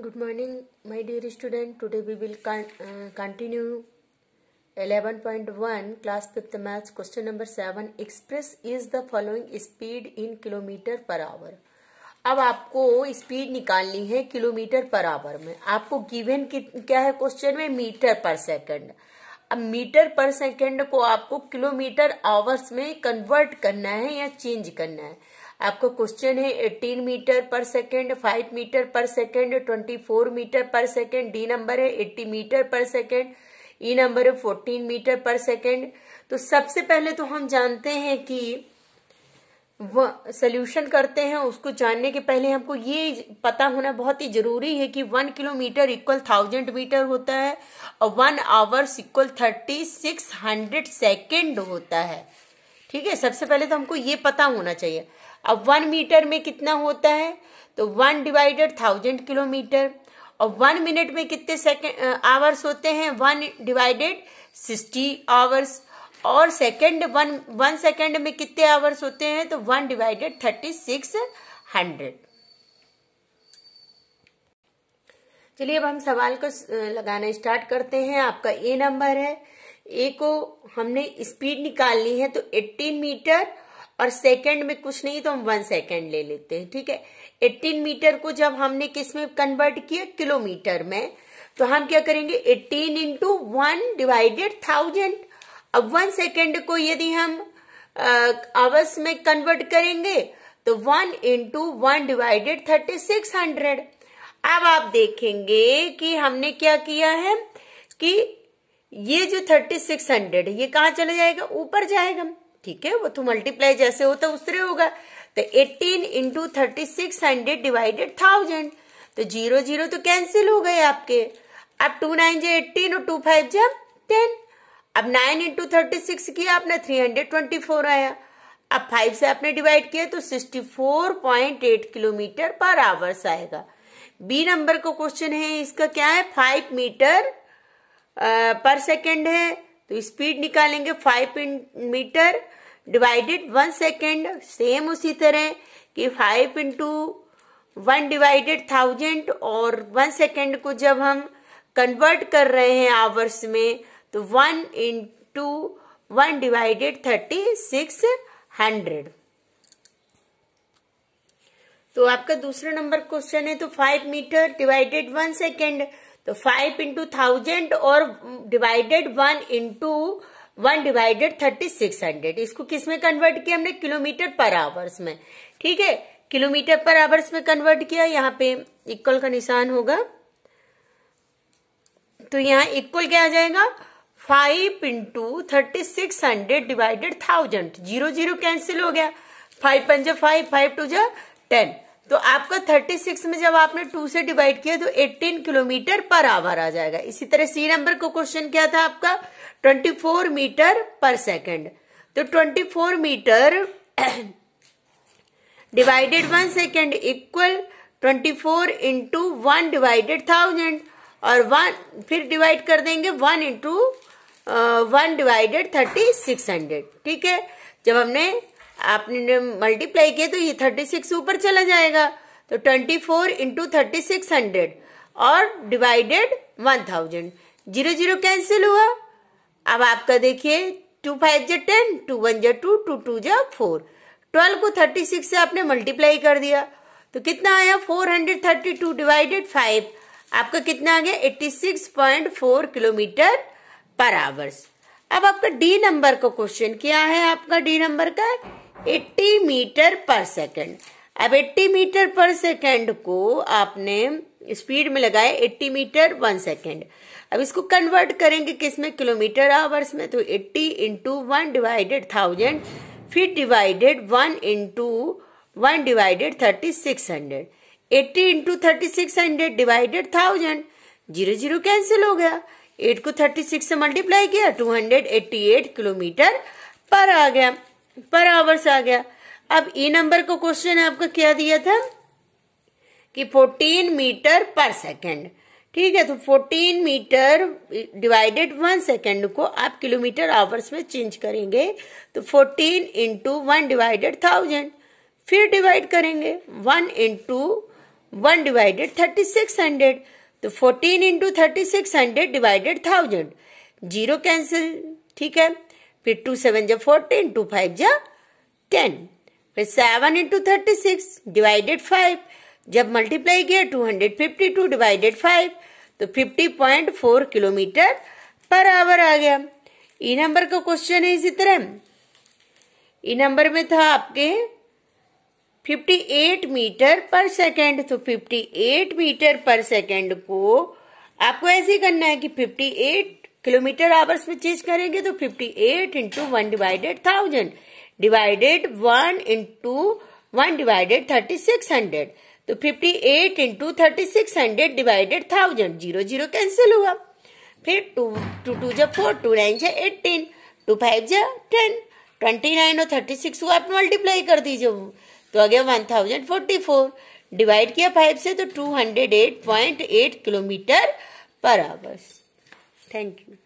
good morning my dear student today we will con uh, continue 11.1 class 5th maths question number 7 express is the following speed in kilometer per hour अब आपको speed निकालनी है kilometre per our में आपको given क्या है question में metre पर सेकंड अब मीटर पर सेकंड को आपको किलोमीटर आवर्स में कन्वर्ट करना है या चेंज करना है आपको क्वेश्चन है 18 metre per second 5 metre per second 24 metre per second D number है 80 मीटर पर सेकेंड ई नंबर है 14 मीटर पर सेकेंड तो सबसे पहले तो हम जानते हैं कि सोल्यूशन करते हैं उसको जानने के पहले हमको ये पता होना बहुत ही जरूरी है कि one kilometre equal thousand metre होता है और one hours equal thirty six hundred second होता है ठीक है सबसे पहले तो हमको ये पता होना चाहिए अब वन मीटर में कितना होता है तो वन डिवाइडेड थाउजेंड किलोमीटर और वन मिनट में कितने सेकेंड आवर्स होते हैं वन डिवाइडेड सिक्सटी आवर्स और सेकंड वन वन सेकंड में कितने आवर्स होते हैं तो one divided thirty six hundred चलिए अब हम सवाल को लगाना स्टार्ट करते हैं आपका ए नंबर है ए को हमने स्पीड निकालनी है तो 18 मीटर और सेकंड में कुछ नहीं तो हम वन सेकंड ले लेते हैं ठीक है 18 मीटर को जब हमने किस में कन्वर्ट किया किलोमीटर में तो हम क्या करेंगे 18 इंटू वन डिवाइडेड थाउजेंड अब वन सेकेंड को यदि हम आवर्स में कन्वर्ट करेंगे तो one into one divided thirty six hundred अब आप देखेंगे कि हमने क्या किया है कि ये जो थर्टी सिक्स हंड्रेड ये कहाँ चला जाएगा ऊपर जाएगा ठीक है वो तो मल्टीप्लाई जैसे होता है उस तरह होगा तो eighteen into thirty six hundred divided thousand तो जीरो जीरो तो कैंसिल हो गए आपके अब टू नाइन जे एट्टीन और टू फाइव जे टेन अब नाइन इंटू थर्टी सिक्स किया आपने थ्री हंड्रेड ट्वेंटी फोर आया अब फाइव से आपने डिवाइड किया तो sixty four point eight kilometre per hours आएगा बी नंबर का क्वेश्चन है इसका क्या है फाइव मीटर पर सेकेंड है तो स्पीड निकालेंगे five metre divided one second same उसी तरह कि five into one divided thousand और वन सेकेंड को जब हम कन्वर्ट कर रहे हैं आवर्स में तो one into one divided thirty six hundred तो आपका दूसरा नंबर क्वेश्चन है तो five metre divided one second तो फाइव इंटू थाउजेंड और divided one into one divided thirty six hundred इसको किस में कन्वर्ट किया हमने किलोमीटर पर आवर्स में ठीक है किलोमीटर पर आवर्स में कन्वर्ट किया यहाँ पे इक्वल का निशान होगा तो यहाँ इक्वल क्या आ जाएगा five into thirty six hundred divided thousand zero zero cancel हो गया फाइव पंजा फाइव फाइव टू जा टेन तो आपका थर्टी सिक्स में जब आपने टू से डिवाइड किया तो एटीन किलोमीटर पर आवर आ जाएगा इसी तरह सी नंबर का क्वेश्चन क्या था आपका twenty four metre per second तो twenty four metre divided one second equal twenty four into one divided thousand और वन फिर डिवाइड कर देंगे one into one divided thirty six hundred ठीक है जब हमने आपने मल्टीप्लाई किया तो ये थर्टी सिक्स ऊपर चला जाएगा तो twenty four into thirty six hundred और divided one thousand zero zero cancel हुआ अब आपका देखिए टू फाइव जो टेन टू वन जो टू टू टू जो फोर ट्वेल्व को थर्टी सिक्स से आपने मल्टीप्लाई कर दिया तो कितना आया four hundred thirty two divided five आपका कितना आ गया eighty six point four kilometre per hours अब आपका डी नंबर का क्वेश्चन क्या है आपका डी नंबर का 80 मीटर पर सेकंड अब 80 मीटर पर सेकंड को आपने स्पीड में लगाया 80 मीटर वन सेकेंड अब इसको कन्वर्ट करेंगे किस में किलोमीटर आवर्स में तो 80 इंटू वन डिवाइडेड थाउजेंड फिर divided one into one divided thirty six hundred eighty into thirty six hundred divided thousand zero zero cancel हो गया एट को थर्टी सिक्स से मल्टीप्लाई किया two hundred eighty eight kilometre per आ गया पर hours आ गया अब ई नंबर का क्वेश्चन आपका क्या दिया था कि फोर्टीन मीटर पर सेकेंड ठीक है तो fourteen metre divided one second को आप किलोमीटर आवर्स में चेंज करेंगे तो fourteen into one divided thousand फिर डिवाइड करेंगे one into one divided thirty six hundred तो fourteen into thirty six hundred divided thousand zero cancel ठीक है फिर टू सेवन जा फोर्टीन टू फाइव जा टेन फिर seven into thirty six divided five जब मल्टीप्लाई किया two hundred fifty two divided five तो fifty point four kilometre per hour आ गया ई e नंबर का क्वेश्चन है इसी तरह ई e नंबर में था आपके 58 मीटर पर सेकेंड तो 58 मीटर पर सेकेंड को आपको ऐसे ही करना है कि 58 किलोमीटर आवर्स में चेंज करेंगे तो 58 eight into one divided thousand divided one into one divided thirty six hundred तो 58 eight into thirty six hundred divided thousand zero zero cancel हुआ फिर टू टू टू जब फोर टू नाइन जै eighteen two five जै ten twenty nine और thirty six को आप multiply कर दीजिए तो आ गया one thousand forty four divide किया फाइव से तो two hundred eight point eight kilometre per hours thank you